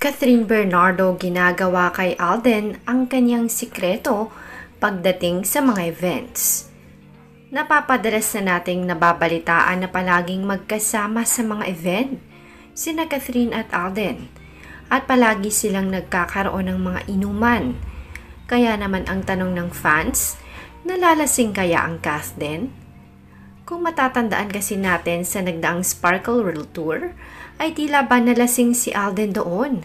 Catherine Bernardo ginagawa kay Alden ang kanyang sikreto pagdating sa mga events. Napapadalas na nating nababalitaan na palaging magkasama sa mga event, sina Catherine at Alden, at palagi silang nagkakaroon ng mga inuman. Kaya naman ang tanong ng fans, nalalasing kaya ang cast din? Kung matatandaan kasi natin sa nagdaang Sparkle World Tour, ay tila ba nalasing si Alden doon?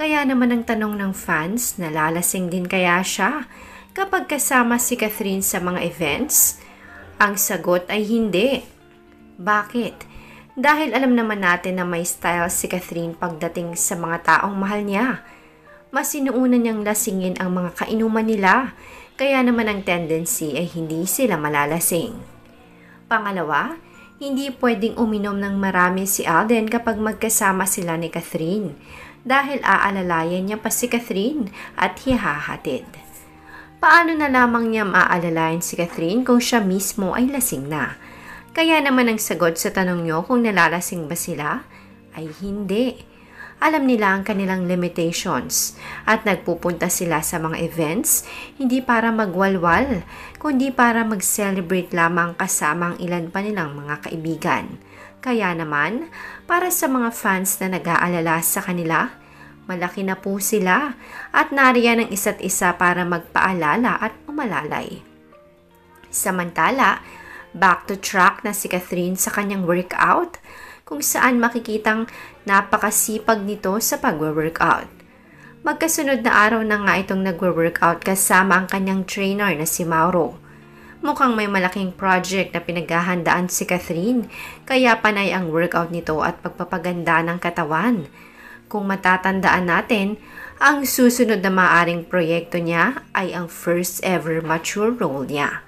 Kaya naman ang tanong ng fans, nalalasing din kaya siya kapag kasama si Catherine sa mga events? Ang sagot ay hindi. Bakit? Dahil alam naman natin na may style si Catherine pagdating sa mga taong mahal niya. Mas inuuna niyang lasingin ang mga kainuman nila, kaya naman ang tendency ay hindi sila malalasing. Pangalawa, hindi pwedeng uminom ng marami si Alden kapag magkasama sila ni Catherine dahil aalalayan niya pa si Catherine at hihahatid. Paano na lamang niya maaalalayan si Catherine kung siya mismo ay lasing na? Kaya naman ang sagot sa tanong niyo kung nalalasing ba sila ay hindi alam nila ang kanilang limitations at nagpupunta sila sa mga events hindi para magwalwal kundi para mag-celebrate lamang kasama ang ilan pa nilang mga kaibigan. Kaya naman, para sa mga fans na nag-aalala sa kanila, malaki na po sila at nariyan ang isa't isa para magpaalala at umalalay. Samantala, back to track na si Catherine sa kanyang workout kung saan makikitang napakasipag nito sa pagwe workout Magkasunod na araw na nga itong nagwe workout kasama ang kanyang trainer na si Mauro. Mukhang may malaking project na pinaghahandaan si Catherine, kaya panay ang workout nito at pagpapaganda ng katawan. Kung matatandaan natin, ang susunod na maaring proyekto niya ay ang first ever mature role niya.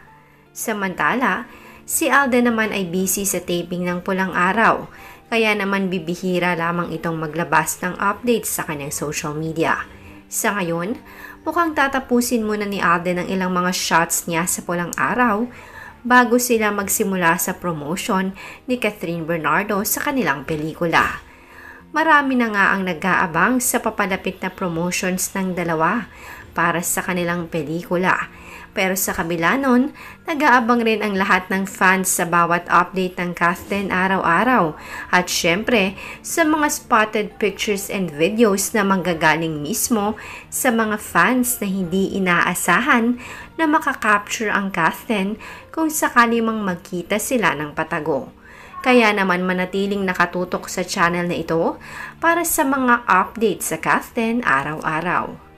Samantala, Si Alden naman ay busy sa taping ng pulang araw, kaya naman bibihira lamang itong maglabas ng updates sa kanyang social media. Sa ngayon, mukhang tatapusin muna ni Alden ang ilang mga shots niya sa pulang araw bago sila magsimula sa promotion ni Catherine Bernardo sa kanilang pelikula. Marami na nga ang nag-aabang sa papalapit na promotions ng dalawa para sa kanilang pelikula. Pero sa kabila nun, nag-aabang rin ang lahat ng fans sa bawat update ng Kathleen araw-araw at syempre sa mga spotted pictures and videos na manggagaling mismo sa mga fans na hindi inaasahan na makakapture ang Kathleen kung sakali mang magkita sila ng patago. Kaya naman manatiling nakatutok sa channel na ito para sa mga update sa Kathleen araw-araw.